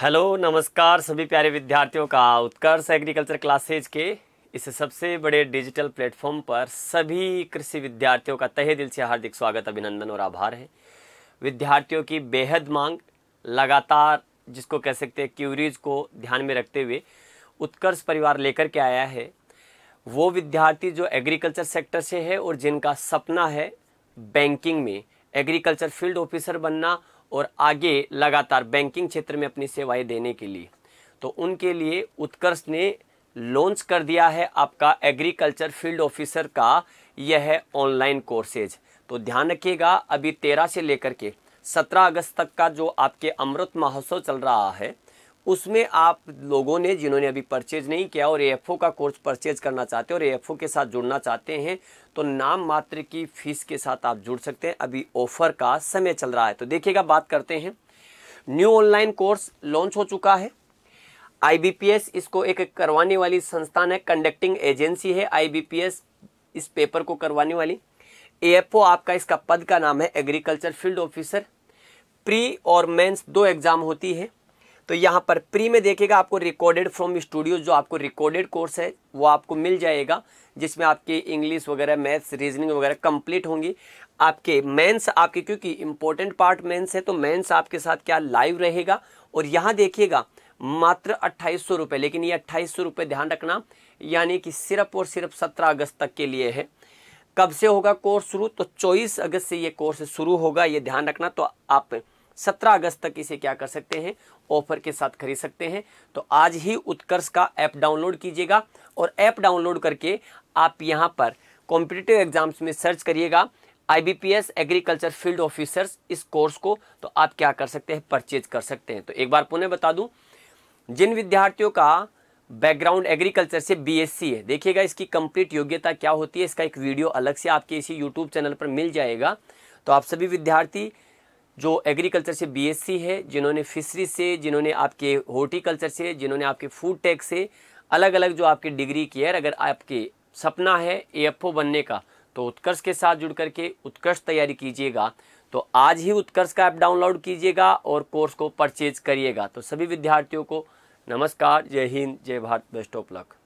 hello नमस्कार सभी प्यारे विद्यार्थियों का उत्कर्ष एग्रीकल्चर क्लासेज के इस सबसे बड़े डिजिटल प्लेटफॉर्म पर सभी कृषि विद्यार्थियों का तहे दिल से हार्दिक स्वागत अभिनंदन और आभार है विद्यार्थियों की बेहद मांग लगातार जिसको कह सकते हैं क्यूरीज को ध्यान में रखते हुए उत्कर्ष परिवार लेकर के आया है वो विद्यार्थी जो एग्रीकल्चर सेक्टर से है और जिनका सपना है बैंकिंग में एग्रीकल्चर फील्ड ऑफिसर बनना और आगे लगातार बैंकिंग क्षेत्र में अपनी सेवाएं देने के लिए तो उनके लिए उत्कर्ष ने लॉन्च कर दिया है आपका एग्रीकल्चर फील्ड ऑफिसर का यह ऑनलाइन कोर्सेज तो ध्यान रखिएगा अभी तेरह से लेकर के सत्रह अगस्त तक का जो आपके अमृत महोत्सव चल रहा है उसमें आप लोगों ने जिन्होंने अभी परचेज नहीं किया और ए का कोर्स परचेज करना चाहते हैं और ए के साथ जुड़ना चाहते हैं तो नाम मात्र की फीस के साथ आप जुड़ सकते हैं अभी ऑफर का समय चल रहा है तो देखिएगा बात करते हैं न्यू ऑनलाइन कोर्स लॉन्च हो चुका है आईबीपीएस इसको एक करवाने वाली संस्थान है कंडक्टिंग एजेंसी है आईबीपीएस इस पेपर को करवाने वाली एएफओ आपका इसका पद का नाम है एग्रीकल्चर फील्ड ऑफिसर प्री और मेंस दो एग्ज़ाम होती है तो यहाँ पर प्री में देखेगा आपको रिकॉर्डेड फ्रॉम स्टूडियो जो आपको रिकॉर्डेड कोर्स है वो आपको मिल जाएगा जिसमें आपके इंग्लिश वगैरह मैथ्स रीजनिंग वगैरह कंप्लीट होंगी आपके मेंस आपके क्योंकि इंपॉर्टेंट पार्ट मेंस है तो मेंस आपके साथ क्या लाइव रहेगा और यहाँ देखिएगा मात्र अट्ठाईस सौ रुपये लेकिन ये अट्ठाईस सौ रुपये ध्यान रखना यानी कि सिर्फ और सिर्फ सत्रह अगस्त तक के लिए है कब से होगा कोर्स शुरू तो चौबीस अगस्त से ये कोर्स शुरू होगा ये ध्यान रखना तो आप सत्रह अगस्त तक इसे क्या कर सकते हैं ऑफर के साथ खरीद सकते हैं तो आज ही उत्कर्ष का ऐप डाउनलोड कीजिएगा और ऐप डाउनलोड करके आप यहाँ पर कॉम्पिटेटिव एग्जाम्स में सर्च करिएगा आईबीपीएस एग्रीकल्चर फील्ड ऑफिसर्स इस कोर्स को तो आप क्या कर सकते हैं परचेज कर सकते हैं तो एक बार पुनः बता दूं जिन विद्यार्थियों का बैकग्राउंड एग्रीकल्चर से बीएससी है देखिएगा इसकी कंप्लीट योग्यता क्या होती है इसका एक वीडियो अलग से आपके इसी यूट्यूब चैनल पर मिल जाएगा तो आप सभी विद्यार्थी जो एग्रीकल्चर से बीएससी है जिन्होंने फिशरी से जिन्होंने आपके हॉर्टिकल्चर से जिन्होंने आपके फूड टेक से अलग अलग जो आपकी डिग्री की है अगर आपके सपना है ए बनने का तो उत्कर्ष के साथ जुड़ करके उत्कर्ष तैयारी कीजिएगा तो आज ही उत्कर्ष का ऐप डाउनलोड कीजिएगा और कोर्स को परचेज करिएगा तो सभी विद्यार्थियों को नमस्कार जय हिंद जय भारत बेस्ट ऑफ लक